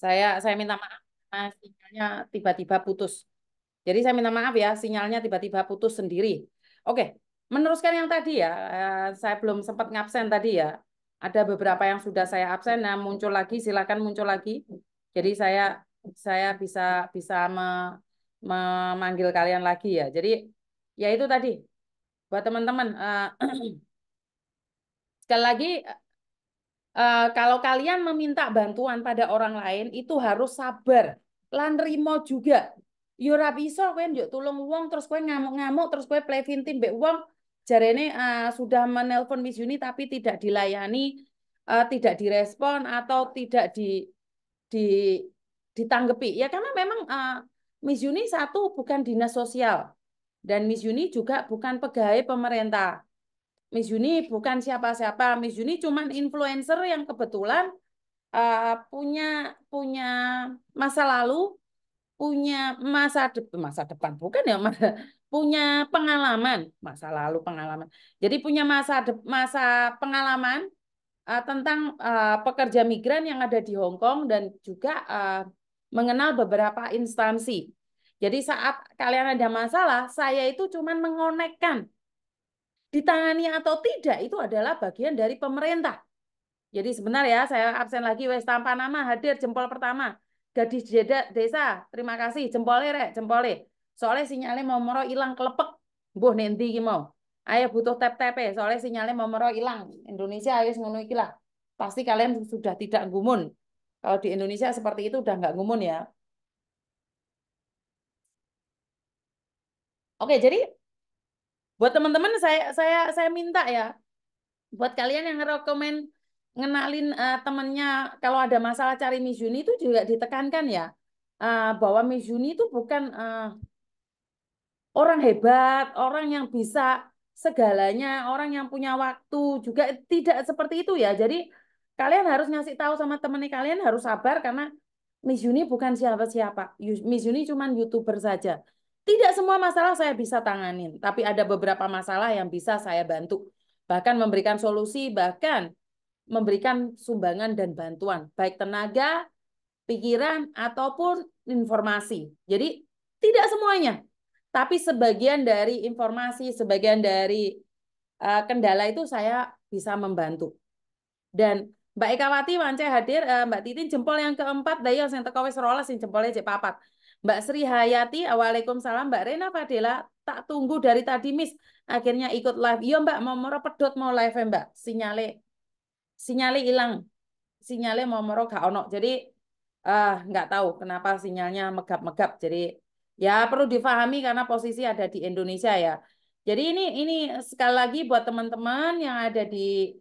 Saya saya minta maaf sinyalnya tiba-tiba putus. Jadi saya minta maaf ya, sinyalnya tiba-tiba putus sendiri. Oke, meneruskan yang tadi ya, eh, saya belum sempat ngabsen tadi ya. Ada beberapa yang sudah saya absen, nah muncul lagi, silakan muncul lagi. Jadi saya saya bisa bisa memanggil kalian lagi ya. Jadi ya itu tadi buat teman-teman. Uh, sekali lagi Uh, kalau kalian meminta bantuan pada orang lain itu harus sabar lan rimo juga Yura ya ra iso kowe njuk tulung wong terus kowe ngamuk-ngamuk terus play vintim mbek wong jarene uh, sudah menelpon Miss Yuni tapi tidak dilayani uh, tidak direspon atau tidak di di ditanggepi ya karena memang uh, Miss Yuni satu bukan dinas sosial dan Miss Yuni juga bukan pegawai pemerintah Miss Juni bukan siapa-siapa. Miss Juni cuma influencer yang kebetulan uh, punya punya masa lalu, punya masa de masa depan bukan ya, punya pengalaman, masa lalu pengalaman. Jadi punya masa de masa pengalaman uh, tentang uh, pekerja migran yang ada di Hong Kong dan juga uh, mengenal beberapa instansi. Jadi saat kalian ada masalah, saya itu cuma mengonekkan ditangani atau tidak itu adalah bagian dari pemerintah. Jadi sebenarnya ya, saya absen lagi wes tanpa nama hadir jempol pertama. Gadis Jeda Desa, terima kasih jempole rek, le. Soalnya sinyalnya mau moro hilang kelepek. buh nanti gimau Ayo butuh tap tap e, soalnya sinyalnya mau moro hilang. Indonesia harus ngono lah. Pasti kalian sudah tidak gumun. Kalau di Indonesia seperti itu udah nggak gumun ya. Oke, jadi buat teman-teman saya saya saya minta ya buat kalian yang rekomend ngenalin uh, temennya kalau ada masalah cari Miss itu juga ditekankan ya uh, bahwa Miss itu bukan uh, orang hebat, orang yang bisa segalanya, orang yang punya waktu juga tidak seperti itu ya. Jadi kalian harus ngasih tahu sama temen kalian harus sabar karena Miss Juni bukan siapa-siapa. Miss Juni cuma youtuber saja. Tidak semua masalah saya bisa tanganin, tapi ada beberapa masalah yang bisa saya bantu. Bahkan memberikan solusi, bahkan memberikan sumbangan dan bantuan, baik tenaga, pikiran, ataupun informasi. Jadi tidak semuanya, tapi sebagian dari informasi, sebagian dari uh, kendala itu saya bisa membantu. Dan Mbak Ekawati wance hadir, uh, Mbak Titin jempol yang keempat, Dayos yang teko wis rolas jempolnya cek papat. Mbak Sri Hayati, Waalaikumsalam. Mbak Rena Fadela, tak tunggu dari tadi, Miss. Akhirnya ikut live. Iya, Mbak, mau moro pedot mau live, ya, Mbak. Sinyale sinyale hilang. Sinyale mau moro gak ono. Jadi uh, nggak tahu kenapa sinyalnya megap-megap. Jadi ya perlu difahami karena posisi ada di Indonesia ya. Jadi ini ini sekali lagi buat teman-teman yang ada di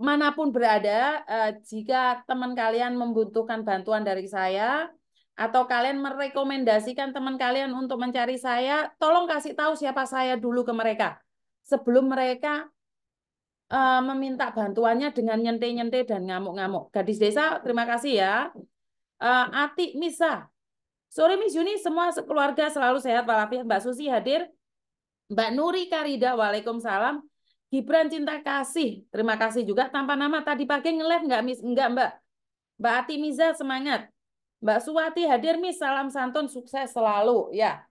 manapun berada, eh, jika teman kalian membutuhkan bantuan dari saya, atau kalian merekomendasikan teman kalian untuk mencari saya, tolong kasih tahu siapa saya dulu ke mereka sebelum mereka uh, meminta bantuannya dengan nyente-nyente dan ngamuk-ngamuk. Gadis desa, terima kasih ya. Uh, e, Ati Misa, sore Miss Yuni, semua keluarga selalu sehat walafiat. Mbak Susi hadir. Mbak Nuri Karida, waalaikumsalam. Gibran Cinta Kasih, terima kasih juga. Tanpa nama tadi pagi nge-live nggak, Miss? Nggak, Mbak. Mbak Ati Miza, semangat. Mbak Suwati hadir Miss, salam santun sukses selalu ya.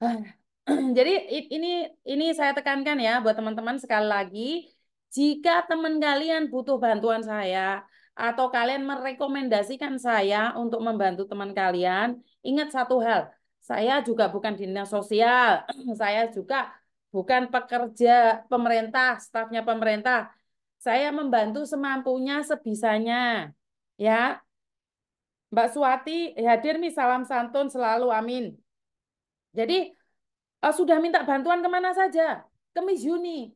Jadi ini ini saya tekankan ya buat teman-teman sekali lagi, jika teman kalian butuh bantuan saya atau kalian merekomendasikan saya untuk membantu teman kalian, ingat satu hal, saya juga bukan dinas sosial, saya juga bukan pekerja pemerintah, stafnya pemerintah. Saya membantu semampunya, sebisanya. Ya, Mbak Suwati hadir mi salam santun selalu amin. Jadi uh, sudah minta bantuan kemana saja? Ke Miss Juni.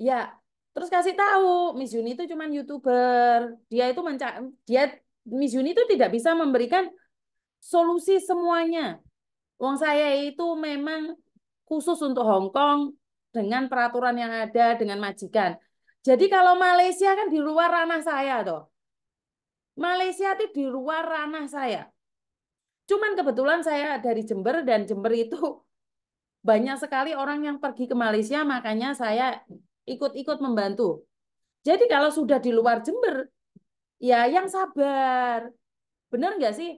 Ya, terus kasih tahu Miss Juni itu cuman youtuber. Dia itu menca dia Miss Juni itu tidak bisa memberikan solusi semuanya. Uang saya itu memang khusus untuk Hong Kong dengan peraturan yang ada dengan majikan. Jadi kalau Malaysia kan di luar ranah saya toh. Malaysia itu di luar ranah saya. Cuman kebetulan saya dari Jember dan Jember itu banyak sekali orang yang pergi ke Malaysia, makanya saya ikut-ikut membantu. Jadi kalau sudah di luar Jember, ya yang sabar. Benar nggak sih?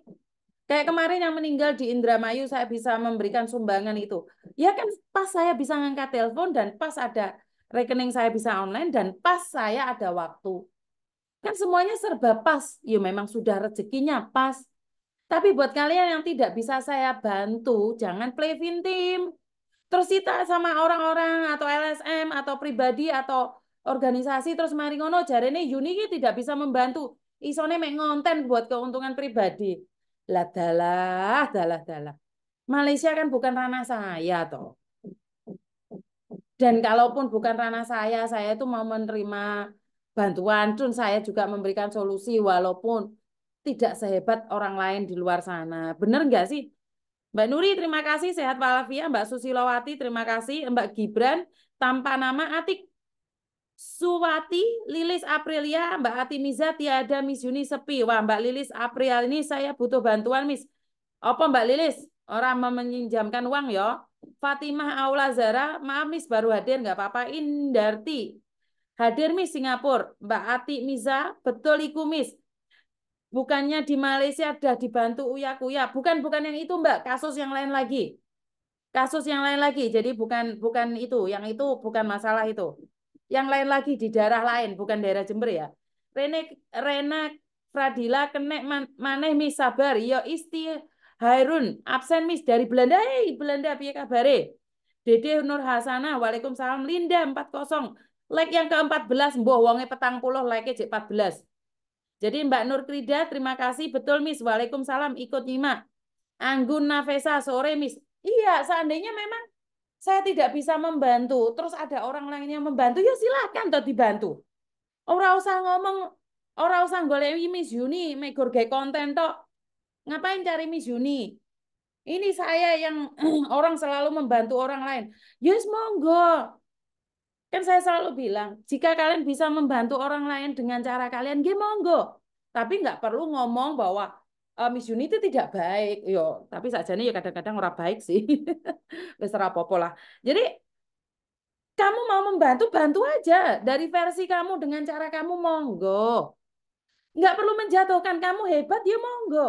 Kayak kemarin yang meninggal di Indramayu, saya bisa memberikan sumbangan itu. Ya kan pas saya bisa ngangkat telepon dan pas ada rekening saya bisa online dan pas saya ada waktu. Kan semuanya serba pas. Ya memang sudah rezekinya pas. Tapi buat kalian yang tidak bisa saya bantu, jangan play Terus kita sama orang-orang atau LSM atau pribadi atau organisasi terus mari ngono ini, Yuni tidak bisa membantu. Isone mek ngonten buat keuntungan pribadi. Lah dalah, dalah, dalah. Malaysia kan bukan ranah saya toh. Dan kalaupun bukan ranah saya, saya itu mau menerima bantuan pun saya juga memberikan solusi walaupun tidak sehebat orang lain di luar sana. Benar nggak sih? Mbak Nuri, terima kasih. Sehat walafiat. Mbak Susilowati, terima kasih. Mbak Gibran, tanpa nama Atik. Suwati, Lilis Aprilia, Mbak Atimiza, tiada Miss Yuni sepi. Wah, Mbak Lilis Aprilia ini saya butuh bantuan, Miss. Apa Mbak Lilis? Orang meminjamkan uang ya. Fatimah Aula Zara, maaf Miss baru hadir, nggak apa-apa. Indarti, Hadir Miss Singapura, Mbak Ati Miza, betul iku Miss. Bukannya di Malaysia sudah dibantu Uya Kuya. Bukan bukan yang itu Mbak, kasus yang lain lagi. Kasus yang lain lagi. Jadi bukan bukan itu, yang itu bukan masalah itu. Yang lain lagi di daerah lain, bukan daerah Jember ya. Rene Rena Pradila kenek man, maneh Miss sabar. Yo ya, isti Hairun absen Miss dari Belanda. Hei Belanda piye kabare? Dede Nur Hasanah, Waalaikumsalam Linda 40 Like yang ke-14, mbok wonge petang puluh like jek 14. Jadi Mbak Nur Krida, terima kasih. Betul, Miss. Waalaikumsalam. Ikut nyimak. Anggun Nafesa, sore, Miss. Iya, seandainya memang saya tidak bisa membantu, terus ada orang lain yang membantu, ya silakan toh dibantu. Orang usah ngomong, orang usah golek Miss Yuni, megor gay konten toh. Ngapain cari Miss Yuni? Ini saya yang orang selalu membantu orang lain. Yes, monggo. Kan saya selalu bilang, jika kalian bisa membantu orang lain dengan cara kalian, gih monggo. Tapi nggak perlu ngomong bahwa uh, Miss Yuni itu tidak baik. Yo, tapi saja nih ya kadang-kadang orang baik sih. Beserah popo lah. Jadi kamu mau membantu, bantu aja dari versi kamu dengan cara kamu monggo. Nggak perlu menjatuhkan kamu hebat ya monggo.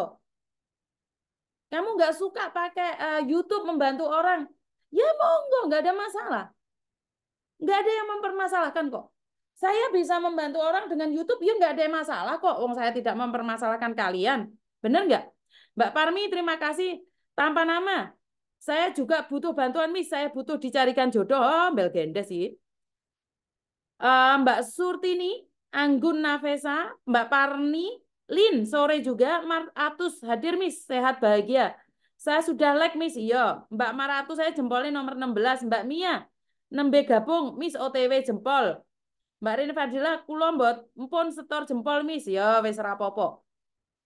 Kamu nggak suka pakai uh, YouTube membantu orang, ya monggo nggak ada masalah. Nggak ada yang mempermasalahkan kok. Saya bisa membantu orang dengan YouTube, ya nggak ada masalah kok. Wong saya tidak mempermasalahkan kalian. Benar nggak? Mbak Parmi, terima kasih. Tanpa nama, saya juga butuh bantuan, mis Saya butuh dicarikan jodoh. Oh, Mbak Genda sih. Uh, Mbak Surtini, Anggun Nafesa, Mbak Parni, Lin, sore juga, Maratus, hadir mis sehat bahagia. Saya sudah like Miss, iya. Mbak Maratus saya jempolnya nomor 16, Mbak Mia nembe gabung Miss OTW jempol. Mbak Rini Fadila kulombot, mbot setor jempol Miss ya wes rapopo.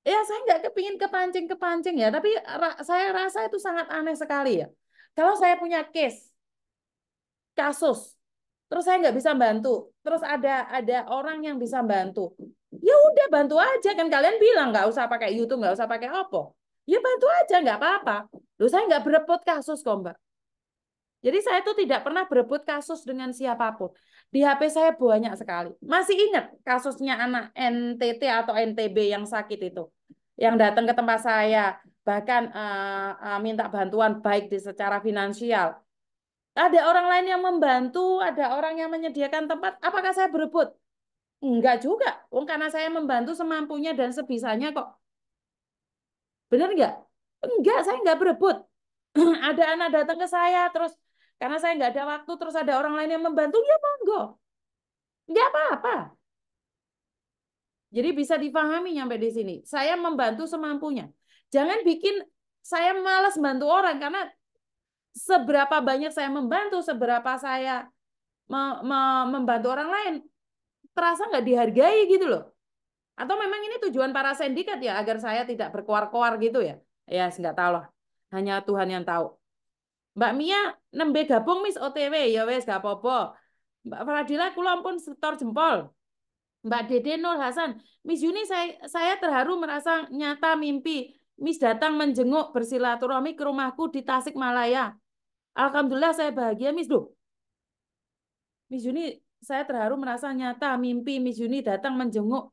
Ya saya nggak kepingin kepancing-kepancing ya, tapi ra saya rasa itu sangat aneh sekali ya. Kalau saya punya case kasus terus saya nggak bisa bantu terus ada ada orang yang bisa bantu ya udah bantu aja kan kalian bilang nggak usah pakai YouTube nggak usah pakai Oppo ya bantu aja nggak apa-apa Lu saya nggak berepot kasus kok mbak jadi saya itu tidak pernah berebut kasus dengan siapapun. Di HP saya banyak sekali. Masih ingat kasusnya anak NTT atau NTB yang sakit itu. Yang datang ke tempat saya. Bahkan uh, uh, minta bantuan baik di secara finansial. Ada orang lain yang membantu, ada orang yang menyediakan tempat. Apakah saya berebut? Enggak juga. Wong oh, karena saya membantu semampunya dan sebisanya kok. Benar enggak? Enggak, saya enggak berebut. ada anak datang ke saya terus karena saya nggak ada waktu, terus ada orang lain yang membantu, ya monggo. Nggak apa-apa. Jadi bisa difahami sampai di sini. Saya membantu semampunya. Jangan bikin saya malas bantu orang karena seberapa banyak saya membantu, seberapa saya me me membantu orang lain, terasa nggak dihargai gitu loh. Atau memang ini tujuan para sindikat ya agar saya tidak berkoar-koar gitu ya. Ya nggak tahu lah. Hanya Tuhan yang tahu. Mbak Mia nembe gabung Miss OTW ya wes gak apa-apa. Mbak Fradila kula ampun setor jempol. Mbak Dede Nur Hasan, Miss Yuni saya, saya terharu merasa nyata mimpi. Miss datang menjenguk bersilaturahmi ke rumahku di Tasikmalaya. Alhamdulillah saya bahagia Miss. Duh. Miss Yuni saya terharu merasa nyata mimpi Miss Yuni datang menjenguk.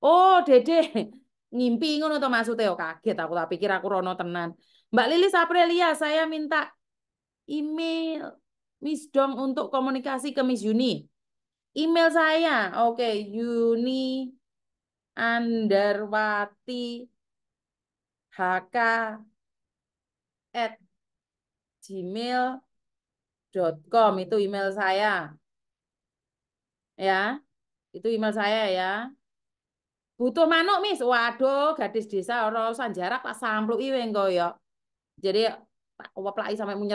Oh, Dede, ngimpi ngono to maksudnya kaget aku tak pikir aku rono tenan. Mbak Lilis Aprilia, saya minta email Miss Dong untuk komunikasi ke Miss Yuni. Email saya, oke, okay, Yuni Andarwati HK at gmail.com itu email saya ya itu email saya ya butuh manuk miss waduh gadis desa orang sanjarak jarak Pak samplu iwe engko ya jadi apa lagi sampai munyer